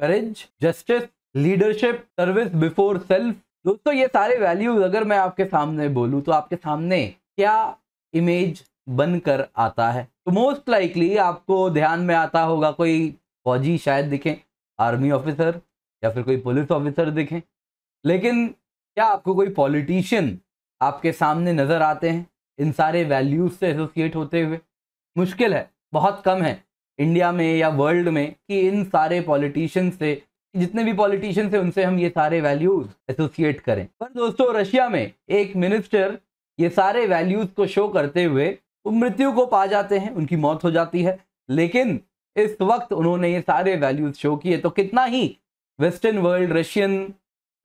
करेज justice leadership service before self दोस्तों ये सारे वैल्यूज अगर मैं आपके सामने बोलूँ तो आपके सामने क्या इमेज बनकर आता है तो मोस्ट लाइकली आपको ध्यान में आता होगा कोई फौजी शायद दिखें आर्मी ऑफिसर या फिर कोई पुलिस ऑफिसर दिखें लेकिन क्या आपको कोई पॉलिटिशियन आपके सामने नज़र आते हैं इन सारे वैल्यूज से एसोसिएट होते हुए मुश्किल है बहुत कम है इंडिया में या वर्ल्ड में कि इन सारे पॉलिटिशियंस से जितने भी पॉलिटिशियंस हैं उनसे हम ये सारे वैल्यूज एसोसिएट करें पर दोस्तों रशिया में एक मिनिस्टर ये सारे वैल्यूज को शो करते हुए वो मृत्यु को पा जाते हैं उनकी मौत हो जाती है लेकिन इस वक्त उन्होंने ये सारे वैल्यूज शो किए तो कितना ही western world Russian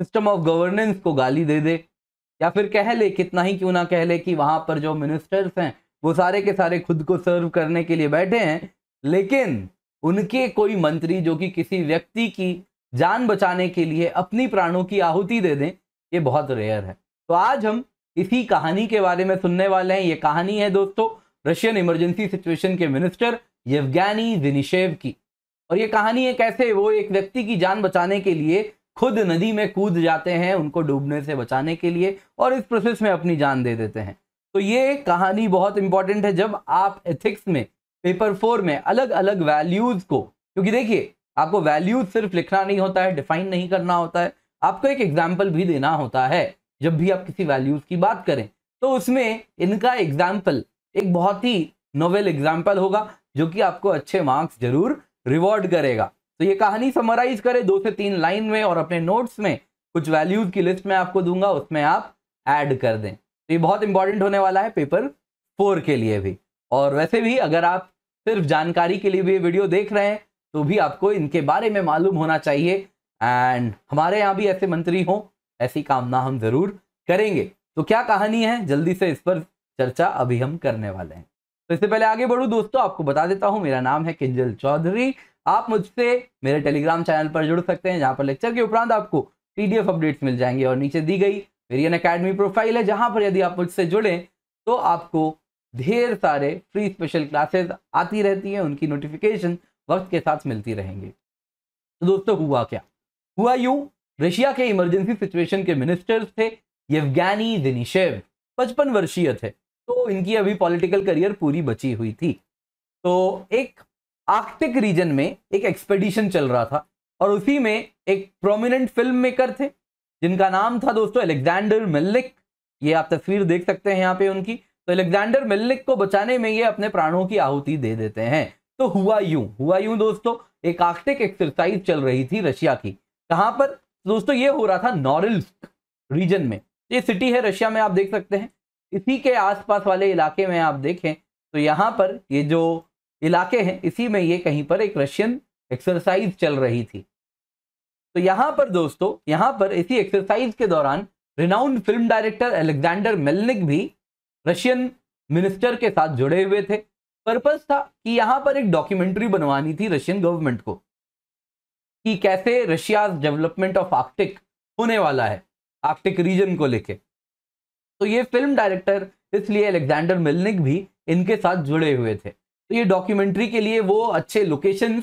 system of governance को गाली दे दे या फिर कह ले कितना ही क्यों ना कह ले कि वहाँ पर जो मिनिस्टर्स हैं वो सारे के सारे खुद को सर्व करने के लिए बैठे हैं लेकिन उनके कोई मंत्री जो कि किसी व्यक्ति की जान बचाने के लिए अपनी प्राणों की आहुति दे दें ये बहुत रेयर है तो आज हम इसी कहानी के बारे में सुनने वाले हैं ये कहानी है दोस्तों रशियन इमरजेंसी सिचुएशन के मिनिस्टर येवगैनी जिनिशेव की और ये कहानी है कैसे वो एक व्यक्ति की जान बचाने के लिए खुद नदी में कूद जाते हैं उनको डूबने से बचाने के लिए और इस प्रोसेस में अपनी जान दे देते हैं तो ये कहानी बहुत इंपॉर्टेंट है जब आप एथिक्स में पेपर फोर में अलग अलग वैल्यूज को क्योंकि देखिए आपको वैल्यूज सिर्फ लिखना नहीं होता है डिफाइन नहीं करना होता है आपको एक एग्जाम्पल भी देना होता है जब भी आप किसी वैल्यूज की बात करें तो उसमें इनका एग्जाम्पल एक बहुत ही नोवेल एग्जाम्पल होगा जो कि आपको अच्छे मार्क्स जरूर रिवॉर्ड करेगा तो ये कहानी समराइज करें दो से तीन लाइन में और अपने नोट्स में कुछ वैल्यूज की लिस्ट में आपको दूंगा उसमें आप ऐड कर दें तो ये बहुत इंपॉर्टेंट होने वाला है पेपर फोर के लिए भी और वैसे भी अगर आप सिर्फ जानकारी के लिए भी वीडियो देख रहे हैं तो भी आपको इनके बारे में मालूम होना चाहिए एंड हमारे यहाँ भी ऐसे मंत्री हों ऐसी कामना हम जरूर करेंगे तो क्या कहानी है जल्दी से इस पर चर्चा अभी हम करने वाले हैं तो इससे पहले आगे बढ़ू दोस्तों आपको बता देता हूँ मेरा नाम है किंजल चौधरी आप मुझसे मेरे टेलीग्राम चैनल पर जुड़ सकते हैं जहाँ पर लेक्चर के उपरांत आपको पी अपडेट्स मिल जाएंगे और नीचे दी गई मेरी अकेडमी प्रोफाइल है जहाँ पर यदि आप मुझसे जुड़ें तो आपको ढेर सारे फ्री स्पेशल क्लासेस आती रहती हैं उनकी नोटिफिकेशन वक्त के साथ मिलती रहेंगी तो दोस्तों हुआ क्या हुआ यू रशिया के इमरजेंसी सिचुएशन के मिनिस्टर्स थे यवगैनी दिनिशेव पचपन वर्षीय थे तो इनकी अभी पॉलिटिकल करियर पूरी बची हुई थी तो एक आर्कटिक रीजन में एक एक्सपेडिशन चल रहा था और उसी में एक प्रोमिनेंट फिल्म मेकर थे जिनका नाम था दोस्तों अलेक्जेंडर मिल्लिक ये आप तस्वीर देख सकते हैं यहाँ पे उनकी तो अलेक्जेंडर मिलनिक को बचाने में ये अपने प्राणों की आहुति दे देते हैं तो हुआ यूं हुआ यूं दोस्तों एक आर्टिक एक्सरसाइज चल रही थी रशिया की कहां पर दोस्तों ये हो रहा था नॉरल्स्क रीजन में ये सिटी है रशिया में आप देख सकते हैं इसी के आसपास वाले इलाके में आप देखें तो यहाँ पर ये जो इलाके हैं इसी में ये कहीं पर एक रशियन एक्सरसाइज चल रही थी तो यहाँ पर दोस्तों यहाँ पर इसी एक्सरसाइज के दौरान renowned film director Alexander Melnik भी रशियन मिनिस्टर के साथ जुड़े हुए थे पर्पस था कि यहाँ पर एक डॉक्यूमेंट्री बनवानी थी रशियन गवर्नमेंट को कि कैसे रशिया डेवलपमेंट ऑफ आर्कटिक होने वाला है आर्कटिक रीजन को लेके तो ये फिल्म डायरेक्टर इसलिए अलेक्जेंडर मिलनिक भी इनके साथ जुड़े हुए थे तो ये डॉक्यूमेंट्री के लिए वो अच्छे लोकेशन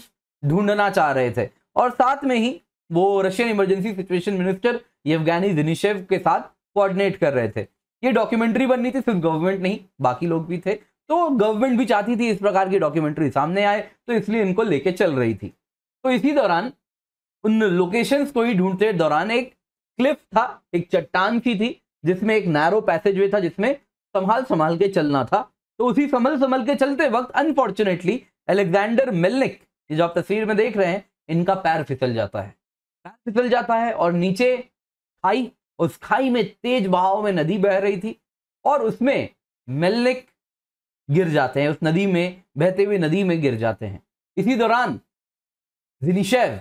ढूंढना चाह रहे थे और साथ में ही वो Russian emergency situation minister Yevgeny Zinichev के साथ कोऑर्डिनेट कर रहे थे ये डॉक्यूमेंट्री बननी थी सिर्फ गवर्नमेंट नहीं बाकी लोग भी थे तो गवर्नमेंट भी चाहती थी इस प्रकार की डॉक्यूमेंट्री सामने आए तो इसलिए इनको लेके चल रही थी तो इसी दौरान उन लोकेशंस को ही ढूंढते दौरान एक क्लिफ था एक चट्टान की थी जिसमें एक नैरो पैसेज वे था जिसमें संभाल संभाल के चलना था तो उसी संभल संभल के चलते वक्त अनफॉर्चुनेटली एलेक्जेंडर मिलनिक जो आप तस्वीर में देख रहे हैं इनका पैर फिसल जाता है पैर फिसल जाता है और नीचे खाई उस खाई में तेज बहाव में नदी बह रही थी और उसमें मेलिक गिर जाते हैं उस नदी में बहते हुए नदी में गिर जाते हैं इसी दौरान Zinichev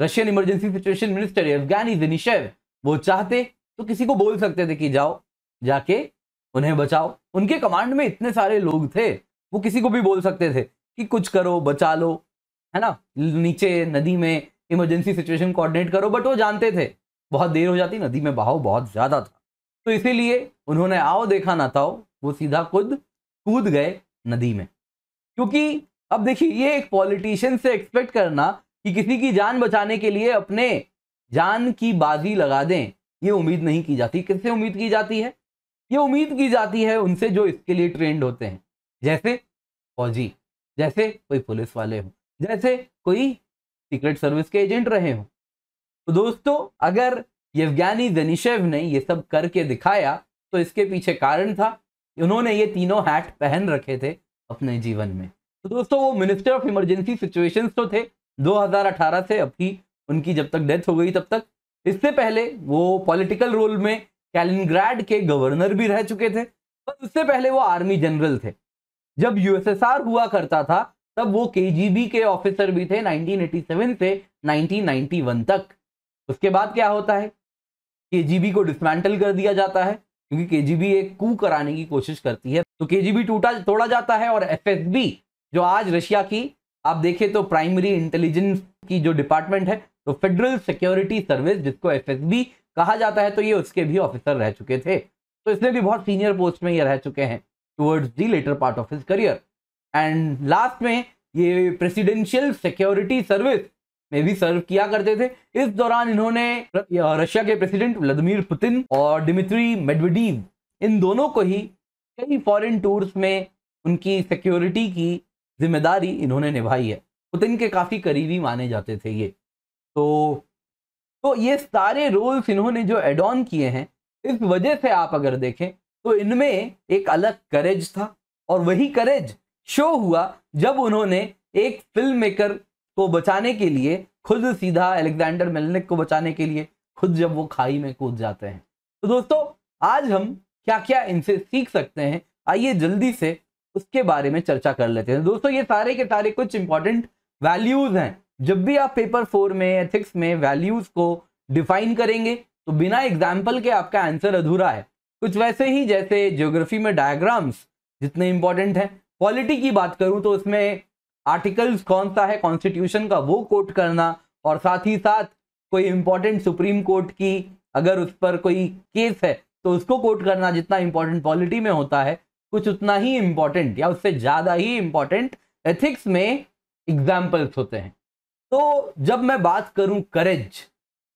Russian emergency situation minister अफगानी जिनीशेव वो चाहते तो किसी को बोल सकते थे कि जाओ जाके उन्हें बचाओ उनके कमांड में इतने सारे लोग थे वो किसी को भी बोल सकते थे कि कुछ करो बचा लो है ना नीचे नदी में इमरजेंसी सिचुएशन कोऑर्डिनेट करो बट वो जानते थे बहुत देर हो जाती नदी में बहाव बहुत ज़्यादा था तो इसीलिए उन्होंने आओ देखा ना था वो सीधा खुद कूद गए नदी में क्योंकि अब देखिए ये एक पॉलिटिशियन से एक्सपेक्ट करना कि किसी की जान बचाने के लिए अपने जान की बाजी लगा दें ये उम्मीद नहीं की जाती किससे उम्मीद की जाती है ये उम्मीद की जाती है उनसे जो इसके लिए ट्रेंड होते हैं जैसे फौजी जैसे कोई पुलिस वाले हों जैसे कोई सीक्रेट सर्विस के एजेंट रहे हों तो दोस्तों अगर यवज्ञानी जनीशेव ने ये सब करके दिखाया तो इसके पीछे कारण था उन्होंने ये तीनों हैट पहन रखे थे अपने जीवन में तो दोस्तों वो मिनिस्टर ऑफ इमरजेंसी सिचुएशंस तो थे 2018 से अभी उनकी जब तक डेथ हो गई तब तक इससे पहले वो पॉलिटिकल रोल में कैलिनग्राड के गवर्नर भी रह चुके थे पर उससे पहले वो आर्मी जनरल थे जब यूएसएसआर हुआ करता था तब वो केजीबी के ऑफिसर भी थे 1987 से 1991 तक उसके बाद क्या होता है के को डिसमेंटल कर दिया जाता है क्योंकि के एक कू कराने की कोशिश करती है तो के टूटा तोड़ा जाता है और एफ जो आज रशिया की आप देखें तो प्राइमरी इंटेलिजेंस की जो डिपार्टमेंट है तो फेडरल सिक्योरिटी सर्विस जिसको एफ कहा जाता है तो ये उसके भी ऑफिसर रह चुके थे तो इसमें भी बहुत सीनियर पोस्ट में ये रह चुके हैं towards the latter part of his career and last में ये प्रेसिडेंशियल सिक्योरिटी सर्विस મેબી સર્વકિયા કરતે تھے ઇસ દૌરાન ઇનહોને રશિયા કે પ્રેસિડેન્ટ વ્લાદિમીર પુટિન ઓર દિમિત્રી મેડવેડિન ઇન દોનો કો હી કઈ ફોરેન ટૂર્સ મે ઉનકી સિક્યુરિટી કી જિમ્મેદારી ઇનહોને નિભાઈ હૈ પુટિન કે કાફી કરીબી માને જાતે થે યે તો તો યે سارے રોલ્સ ઇનહોને જો એડ ઓન કિયે હે ઇસ વજહ સે આપ અગર દેખે તો ઇનમે એક અલગ કરેજ થા ઓર વહી કરેજ શો હુઆ જબ ઉનહોને એક ફિલ્મ મેકર को बचाने के लिए खुद सीधा एलेक्जेंडर मेलनिक को बचाने के लिए खुद जब वो खाई में कूद जाते हैं तो दोस्तों आज हम क्या क्या इनसे सीख सकते हैं आइए जल्दी से उसके बारे में चर्चा कर लेते हैं दोस्तों ये सारे के सारे कुछ इंपॉर्टेंट वैल्यूज हैं जब भी आप पेपर फोर में एथिक्स में वैल्यूज को डिफाइन करेंगे तो बिना एग्जाम्पल के आपका आंसर अधूरा है कुछ वैसे ही जैसे ज्योग्राफी में डायग्राम्स जितने इंपॉर्टेंट हैं पॉलिटी की बात करूं तो उसमें आर्टिकल्स कौन सा है कॉन्स्टिट्यूशन का वो कोट करना और साथ ही साथ कोई इंपॉर्टेंट सुप्रीम कोर्ट की अगर उस पर कोई केस है तो उसको कोट करना जितना इंपॉर्टेंट पॉलिटी में होता है कुछ उतना ही इंपॉर्टेंट या उससे ज़्यादा ही इंपॉर्टेंट एथिक्स में एग्जाम्पल्स होते हैं तो जब मैं बात करूं करेज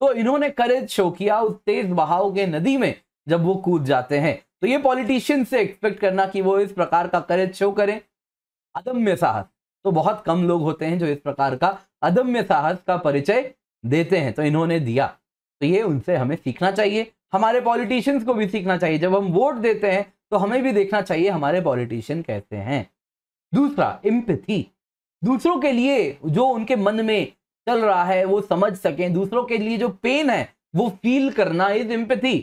तो इन्होंने करेज शो किया उस तेज बहाव के नदी में जब वो कूद जाते हैं तो ये पॉलिटिशियन से एक्सपेक्ट करना कि वो इस प्रकार का करेज शो करें अदम्य साहस तो बहुत कम लोग होते हैं जो इस प्रकार का अदम्य साहस का परिचय देते हैं तो इन्होंने दिया तो ये उनसे हमें सीखना चाहिए हमारे पॉलिटिशियंस को भी सीखना चाहिए जब हम वोट देते हैं तो हमें भी देखना चाहिए हमारे पॉलिटिशियन कैसे हैं दूसरा इम्पथी दूसरों के लिए जो उनके मन में चल रहा है वो समझ सकें दूसरों के लिए जो पेन है वो फील करना इज इम्पथी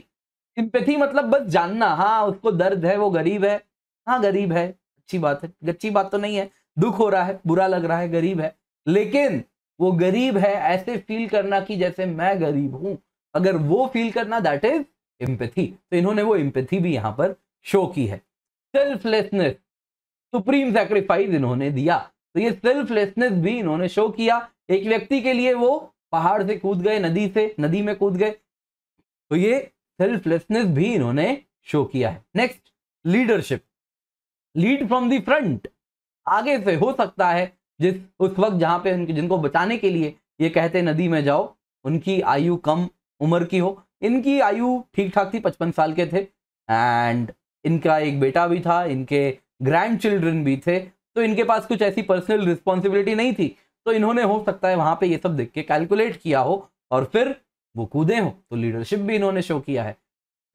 इम्पथी मतलब बस जानना हाँ उसको दर्द है वो गरीब है हाँ गरीब है अच्छी बात है अच्छी बात तो नहीं है दुख हो रहा है बुरा लग रहा है गरीब है लेकिन वो गरीब है ऐसे फील करना कि जैसे मैं गरीब हूं अगर वो फील करना दैट इज एम्पथी तो इन्होंने वो एम्पथी भी यहां पर शो की है सेल्फलेसनेस सुप्रीम सेक्रीफाइस इन्होंने दिया तो ये सेल्फलेसनेस भी इन्होंने शो किया एक व्यक्ति के लिए वो पहाड़ से कूद गए नदी से नदी में कूद गए तो ये सेल्फलेसनेस भी इन्होंने शो किया है next leadership lead from the front आगे से हो सकता है जिस उस वक्त जहाँ पे जिनको बचाने के लिए ये कहते नदी में जाओ उनकी आयु कम उम्र की हो इनकी आयु ठीक ठाक थी पचपन साल के थे एंड इनका एक बेटा भी था इनके ग्रैंड चिल्ड्रन भी थे तो इनके पास कुछ ऐसी पर्सनल रिस्पॉन्सिबिलिटी नहीं थी तो इन्होंने हो सकता है वहाँ पे ये सब देख के कैलकुलेट किया हो और फिर वो कूदे हो तो लीडरशिप भी इन्होंने शो किया है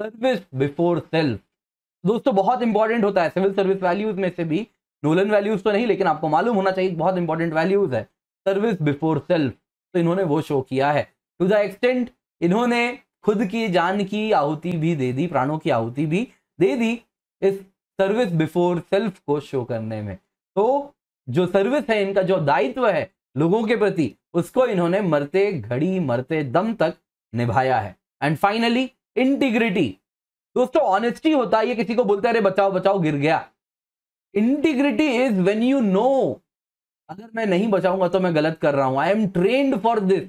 सर्विस बिफोर सेल्फ दोस्तों बहुत इंपॉर्टेंट होता है सिविल सर्विस वैल्यूज में से भी नोलन वैल्यूज तो नहीं लेकिन आपको मालूम होना चाहिए बहुत इंपॉर्टेंट वैल्यूज है सर्विस बिफोर सेल्फ तो इन्होंने वो शो किया है टू द एक्सटेंट इन्होंने खुद की जान की आहुति भी दे दी प्राणों की आहुति भी दे दी इस सर्विस बिफोर सेल्फ को शो करने में तो जो सर्विस है इनका जो दायित्व है लोगों के प्रति उसको इन्होंने मरते घड़ी मरते दम तक निभाया है एंड फाइनली इंटीग्रिटी दोस्तों ऑनेस्टी होता है ये किसी को बोलते अरे बचाओ बचाओ गिर गया integrity is when you know अगर मैं नहीं बचाऊंगा तो मैं गलत कर रहा हूं I am trained for this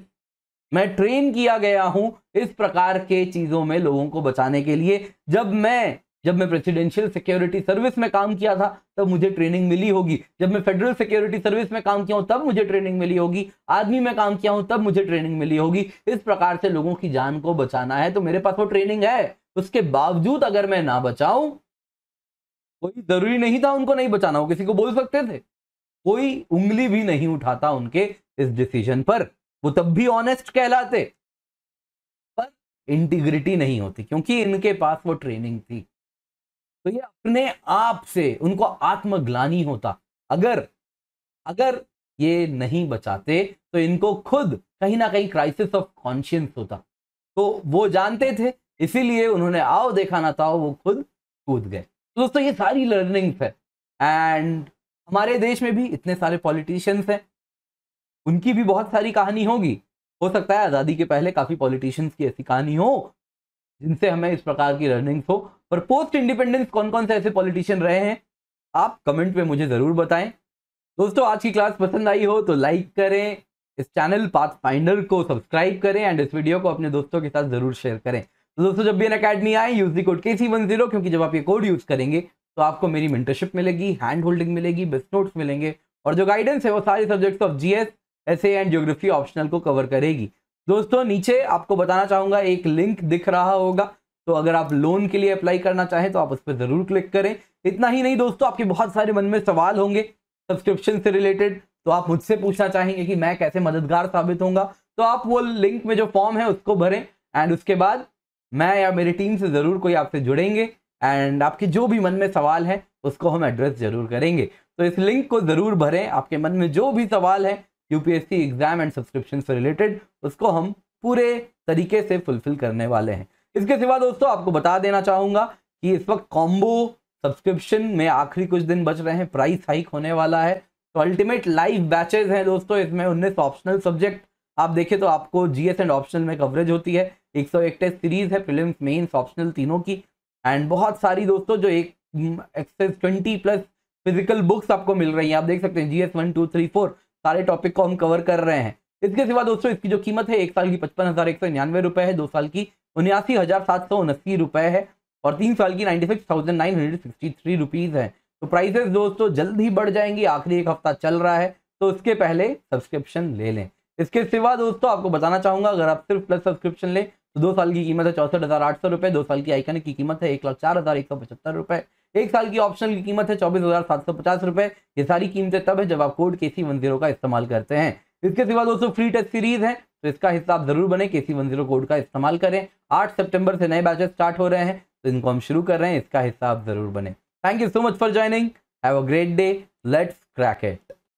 मैं ट्रेन किया गया हूं इस प्रकार के चीजों में लोगों को बचाने के लिए जब मैं जब मैं प्रेसिडेंशियल सिक्योरिटी सर्विस में काम किया था तब मुझे ट्रेनिंग मिली होगी जब मैं फेडरल सिक्योरिटी सर्विस में काम किया हूं तब मुझे ट्रेनिंग मिली होगी आर्मी में काम किया हूं तब मुझे ट्रेनिंग मिली होगी इस प्रकार से लोगों की जान को बचाना है तो मेरे पास वो ट्रेनिंग है उसके बावजूद अगर मैं ना बचाऊं कोई जरूरी नहीं था उनको नहीं बचाना वो किसी को बोल सकते थे कोई उंगली भी नहीं उठाता उनके इस डिसीजन पर वो तब भी ऑनेस्ट कहलाते पर इंटीग्रिटी नहीं होती क्योंकि इनके पास वो ट्रेनिंग थी तो ये अपने आप से उनको आत्मग्लानी होता अगर अगर ये नहीं बचाते तो इनको खुद कहीं ना कहीं क्राइसिस ऑफ कॉन्शियंस होता तो वो जानते थे इसीलिए उन्होंने आओ देखा ना था वो खुद कूद गए तो दोस्तों ये सारी लर्निंग्स है एंड हमारे देश में भी इतने सारे पॉलिटिशियंस हैं उनकी भी बहुत सारी कहानी होगी हो सकता है आज़ादी के पहले काफ़ी पॉलिटिशियंस की ऐसी कहानी हो जिनसे हमें इस प्रकार की लर्निंग्स हो पर पोस्ट इंडिपेंडेंस कौन कौन से ऐसे पॉलिटिशियन रहे हैं आप कमेंट में मुझे ज़रूर बताएं दोस्तों आज की क्लास पसंद आई हो तो लाइक करें इस चैनल पाथ फाइंडर को सब्सक्राइब करें एंड इस वीडियो को अपने दोस्तों के साथ ज़रूर शेयर करें तो दोस्तों जब भी एन अकेडमी आए use the code K C one zero क्योंकि जब आप ये कोड यूज करेंगे तो आपको मेरी मेंटरशिप मिलेगी हैंड होल्डिंग मिलेगी बेस्ट नोट्स मिलेंगे और जो गाइडेंस है वो सारे subjects of G S S and geography optional को कवर करेगी दोस्तों नीचे आपको बताना चाहूँगा एक लिंक दिख रहा होगा तो अगर आप लोन के लिए अप्लाई करना चाहें तो आप उस पर ज़रूर क्लिक करें इतना ही नहीं दोस्तों आपके बहुत सारे मन में सवाल होंगे सब्सक्रिप्शन से रिलेटेड तो आप मुझसे पूछना चाहेंगे कि मैं कैसे मददगार साबित होंगे तो आप वो लिंक में जो फॉर्म है उसको भरें एंड उसके बाद मैं या मेरी टीम से ज़रूर कोई आपसे जुड़ेंगे एंड आपके जो भी मन में सवाल है उसको हम एड्रेस ज़रूर करेंगे तो इस लिंक को ज़रूर भरें आपके मन में जो भी सवाल है यूपीएससी एग्जाम एंड सब्सक्रिप्शन से रिलेटेड उसको हम पूरे तरीके से फुलफिल करने वाले हैं इसके सिवा दोस्तों आपको बता देना चाहूँगा कि इस वक्त कॉम्बो सब्सक्रिप्शन में आखिरी कुछ दिन बच रहे हैं प्राइस हाइक होने वाला है तो अल्टीमेट लाइव बैचेज हैं दोस्तों इसमें उन्नीस ऑप्शनल सब्जेक्ट आप देखें तो आपको एस एंड ऑप्शनल में कवरेज होती है एक सौ एक टेस्ट सीरीज है फिल्म मेन्स ऑप्शनल तीनों की एंड बहुत सारी दोस्तों जो एक access twenty plus physical books आपको मिल रही हैं आप देख सकते हैं G S one two three four सारे टॉपिक को हम कवर कर रहे हैं इसके सिवा दोस्तों इसकी जो कीमत है एक साल की पचपन हज़ार एक सौ निन्यानवे रुपये है दो साल की उन्यासी हज़ार सात सौ उनस्सी रुपये है और तीन साल की ninety six thousand nine hundred sixty three rupees है तो प्राइसेस दोस्तों जल्द ही बढ़ जाएंगी आखिरी एक हफ्ता चल रहा है तो उसके पहले सब्सक्रिप्शन ले लें इसके सिवा दोस्तों आपको बताना चाहूंगा अगर आप सिर्फ प्लस सब्सक्रिप्शन लें तो दो साल की कीमत है चौसठ हज़ार आठ सौ रुपए दो साल की आइकन की कीमत है एक लाख चार हज़ार एक सौ पचहत्तर रुपए एक साल की ऑप्शनल की कीमत है चौबीस हज़ार सात सौ पचास रुपए ये सारी कीमतें तब है जब आप code K C one zero का इस्तेमाल करते हैं इसके सिवा दोस्तों फ्री टेस्ट सीरीज है तो इसका हिस्सा आप जरूर बने के सी वन जीरो कोड का इस्तेमाल करें आठ सेप्टेम्बर से नए बैचेस स्टार्ट हो रहे हैं तो इनको हम शुरू कर रहे हैं इसका हिस्सा आप जरूर बने thank you so much for joining have a great day let's crack it